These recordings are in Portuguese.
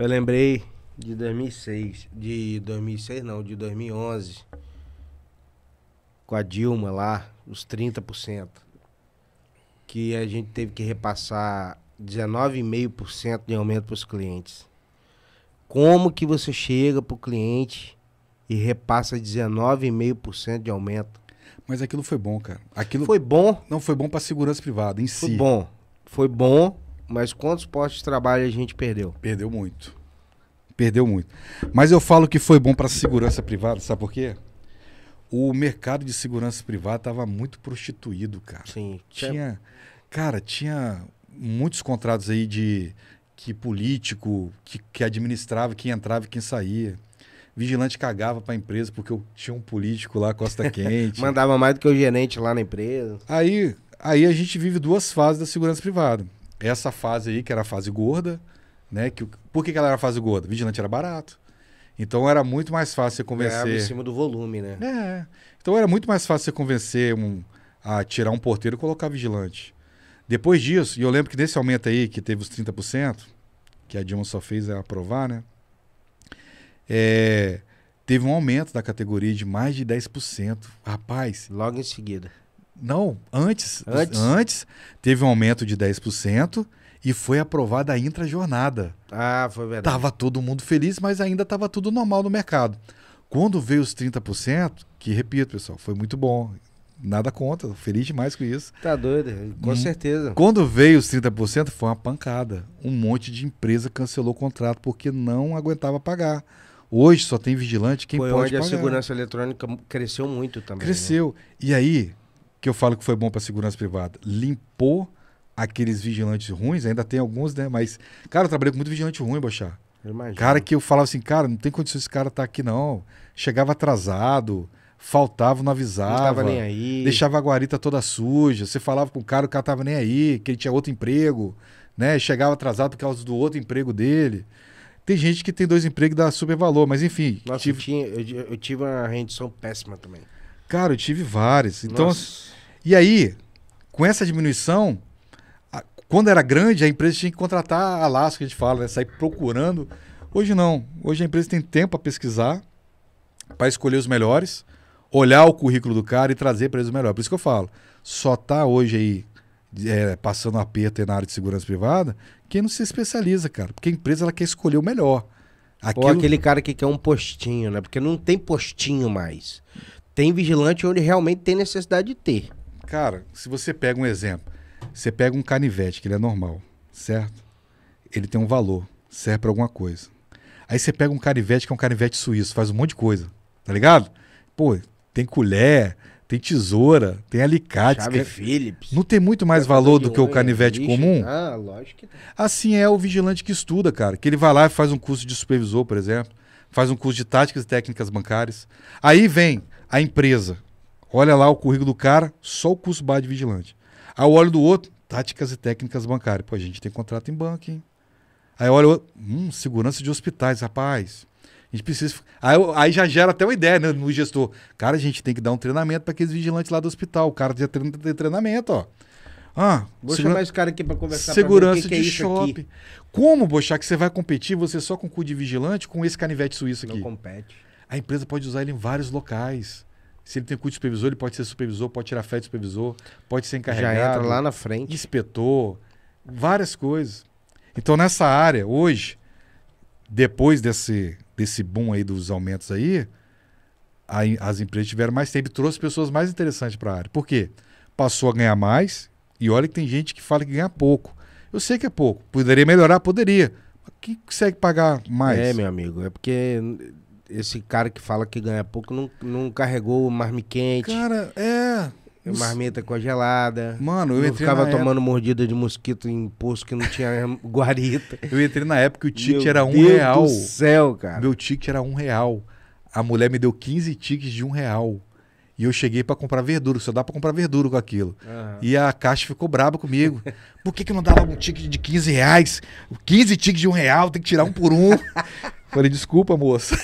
Eu lembrei de 2006, de 2006 não, de 2011, com a Dilma lá, os 30%, que a gente teve que repassar 19,5% de aumento para os clientes. Como que você chega para o cliente e repassa 19,5% de aumento? Mas aquilo foi bom, cara. Aquilo foi bom. Não foi bom para segurança privada em foi si. Foi bom. Foi bom mas quantos postos de trabalho a gente perdeu? Perdeu muito. Perdeu muito. Mas eu falo que foi bom para a segurança privada, sabe por quê? O mercado de segurança privada estava muito prostituído, cara. Sim. Tinha, cara, tinha muitos contratos aí de que político, que, que administrava, quem entrava e quem saía. Vigilante cagava para a empresa porque eu tinha um político lá, Costa Quente. Mandava mais do que o gerente lá na empresa. Aí, aí a gente vive duas fases da segurança privada essa fase aí, que era a fase gorda, né? Que, por que, que ela era a fase gorda? Vigilante era barato. Então era muito mais fácil você convencer. É em cima do volume, né? É. Então era muito mais fácil você convencer um, a tirar um porteiro e colocar vigilante. Depois disso, e eu lembro que nesse aumento aí, que teve os 30%, que a Dilma só fez é aprovar, né? É, teve um aumento da categoria de mais de 10%. Rapaz. Logo em seguida. Não, antes, antes. Antes, teve um aumento de 10% e foi aprovada a jornada. Ah, foi verdade. Tava todo mundo feliz, mas ainda tava tudo normal no mercado. Quando veio os 30%, que repito, pessoal, foi muito bom. Nada contra, feliz demais com isso. Tá doido, com hum. certeza. Quando veio os 30%, foi uma pancada. Um monte de empresa cancelou o contrato porque não aguentava pagar. Hoje só tem vigilante quem foi pode onde pagar. a segurança eletrônica cresceu muito também. Né? Cresceu. Né? E aí, que eu falo que foi bom para segurança privada? Limpou aqueles vigilantes ruins, ainda tem alguns, né? Mas, cara, eu trabalhei com muito vigilante ruim, Bochá. Cara que eu falava assim, cara, não tem condição esse cara tá aqui, não. Chegava atrasado, faltava, não avisava. Não tava nem aí. Deixava a guarita toda suja. Você falava com o cara, o cara tava nem aí, que ele tinha outro emprego, né? Chegava atrasado por causa do outro emprego dele. Tem gente que tem dois empregos e dá super valor, mas enfim. Nossa, tive... eu, tinha, eu, eu tive uma rendição péssima também. Cara, eu tive várias. Então, Nossa. Assim, e aí, com essa diminuição, a, quando era grande, a empresa tinha que contratar a laço, que a gente fala, né? sair procurando. Hoje não. Hoje a empresa tem tempo para pesquisar, para escolher os melhores, olhar o currículo do cara e trazer para eles o melhor. Por isso que eu falo, só tá hoje aí é, passando aperto na área de segurança privada, quem não se especializa, cara. Porque a empresa ela quer escolher o melhor. Aquilo... Ou aquele cara que quer um postinho, né? Porque não tem postinho mais. Tem vigilante onde realmente tem necessidade de ter. Cara, se você pega um exemplo, você pega um canivete, que ele é normal, certo? Ele tem um valor, serve para alguma coisa. Aí você pega um canivete, que é um canivete suíço, faz um monte de coisa, tá ligado? Pô, tem colher, tem tesoura, tem alicate. Chave que... É- Phillips. Não tem muito mais valor do que o canivete lixo. comum? Ah, lógico que tem. Assim é o vigilante que estuda, cara. Que ele vai lá e faz um curso de supervisor, por exemplo. Faz um curso de táticas e técnicas bancárias. Aí vem a empresa, olha lá o currículo do cara, só o curso básico de vigilante. Aí eu olho do outro, táticas e técnicas bancárias. Pô, a gente tem contrato em banco, hein? Aí olha o outro, hum, segurança de hospitais, rapaz. A gente precisa. Aí, aí, já gera até uma ideia né, no gestor. Cara, a gente tem que dar um treinamento para aqueles vigilantes lá do hospital. O cara já tem treinamento, ó. Ah, Vou segura... chamar esse cara aqui para conversar Segurança que de que é shopping. Aqui? Como, Bochá, que você vai competir você só com o cu de vigilante com esse canivete suíço aqui? Não compete. A empresa pode usar ele em vários locais. Se ele tem curso de supervisor, ele pode ser supervisor, pode tirar fé de supervisor, pode ser encarregado. Já entra lá na frente. Inspetor, várias coisas. Então, nessa área, hoje, depois desse, desse boom aí dos aumentos aí, a, as empresas tiveram mais tempo e trouxe pessoas mais interessantes para a área. Por quê? Passou a ganhar mais e olha que tem gente que fala que ganha pouco. Eu sei que é pouco. Poderia melhorar? Poderia. Mas quem consegue pagar mais? É, meu amigo, é porque esse cara que fala que ganha pouco não, não carregou marmite quente. Cara, é. Marmita congelada. Mano, eu, eu entrei ficava tomando época... mordida de mosquito em poço que não tinha guarita. Eu entrei na época que o ticket era um Deus real. Meu céu, cara. Meu ticket era um real. A mulher me deu 15 tickets de um real. E eu cheguei para comprar verdura, só dá para comprar verdura com aquilo. Uhum. E a caixa ficou braba comigo. Por que, que não dá logo um ticket de 15 reais? 15 tickets de um real, tem que tirar um por um. Falei, desculpa, moça.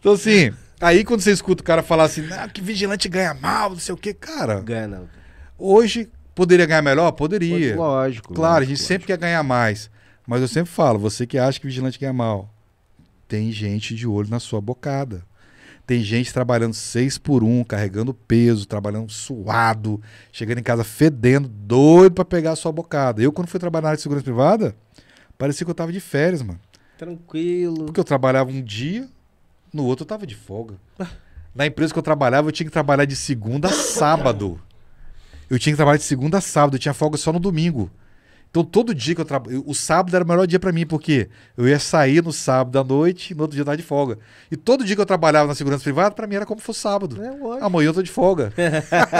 Então, assim, aí quando você escuta o cara falar assim, ah, que vigilante ganha mal, não sei o quê, cara. Ganha não. Hoje, poderia ganhar melhor? Poderia. lógico. Claro, lógico, a gente lógico. sempre quer ganhar mais. Mas eu sempre falo, você que acha que vigilante ganha mal, tem gente de olho na sua bocada. Tem gente trabalhando seis por um, carregando peso, trabalhando suado, chegando em casa fedendo, doido para pegar a sua bocada. Eu, quando fui trabalhar na área de segurança privada, parecia que eu tava de férias, mano. Tranquilo. Porque eu trabalhava um dia, no outro eu tava de folga. Na empresa que eu trabalhava, eu tinha que trabalhar de segunda a sábado. Eu tinha que trabalhar de segunda a sábado, eu tinha folga só no domingo. Então todo dia que eu trabalho. O sábado era o melhor dia para mim, porque eu ia sair no sábado à noite e no outro dia eu tava de folga. E todo dia que eu trabalhava na segurança privada, para mim era como se fosse sábado. É, Amanhã eu tô de folga.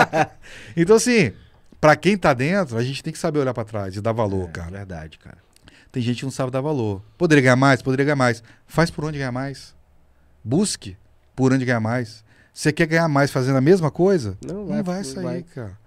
então, assim, para quem tá dentro, a gente tem que saber olhar para trás e dar valor, é, cara. Verdade, cara. Tem gente que não sabe dar valor. Poderia ganhar mais, poderia ganhar mais. Faz por onde ganhar mais. Busque por onde ganhar mais. Você quer ganhar mais fazendo a mesma coisa? Não, vai, não vai sair, vai. cara.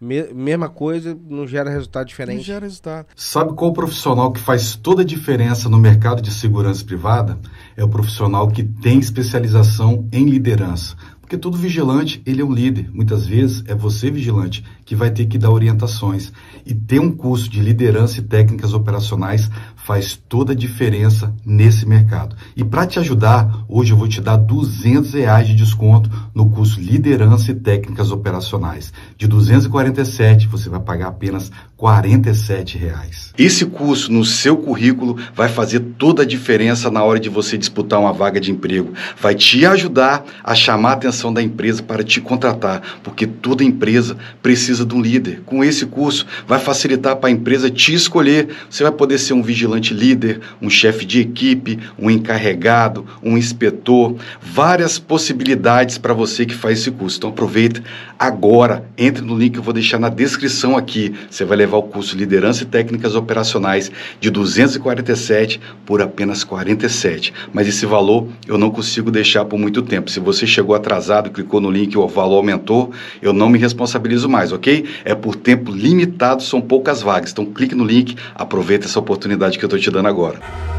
mesma coisa não gera resultado diferente. Não gera resultado. Sabe qual profissional que faz toda a diferença no mercado de segurança privada? É o profissional que tem especialização em liderança. Porque todo vigilante, ele é um líder. Muitas vezes é você vigilante que vai ter que dar orientações. E ter um curso de liderança e técnicas operacionais faz toda a diferença nesse mercado. E para te ajudar, hoje eu vou te dar 200 reais de desconto no curso Liderança e Técnicas Operacionais. De 247, você vai pagar apenas 47 reais. Esse curso no seu currículo vai fazer toda a diferença na hora de você disputar uma vaga de emprego. Vai te ajudar a chamar a atenção da empresa para te contratar, porque toda empresa precisa precisa de um líder. Com esse curso, vai facilitar para a empresa te escolher. Você vai poder ser um vigilante líder, um chefe de equipe, um encarregado, um inspetor. Várias possibilidades para você que faz esse curso. Então aproveita agora, entre no link que eu vou deixar na descrição aqui. Você vai levar o curso Liderança e Técnicas Operacionais de 247 por apenas 47. Mas esse valor eu não consigo deixar por muito tempo. Se você chegou atrasado, clicou no link, o valor aumentou, eu não me responsabilizo mais, ok? É por tempo limitado, são poucas vagas. Então clique no link, aproveita essa oportunidade que eu estou te dando agora.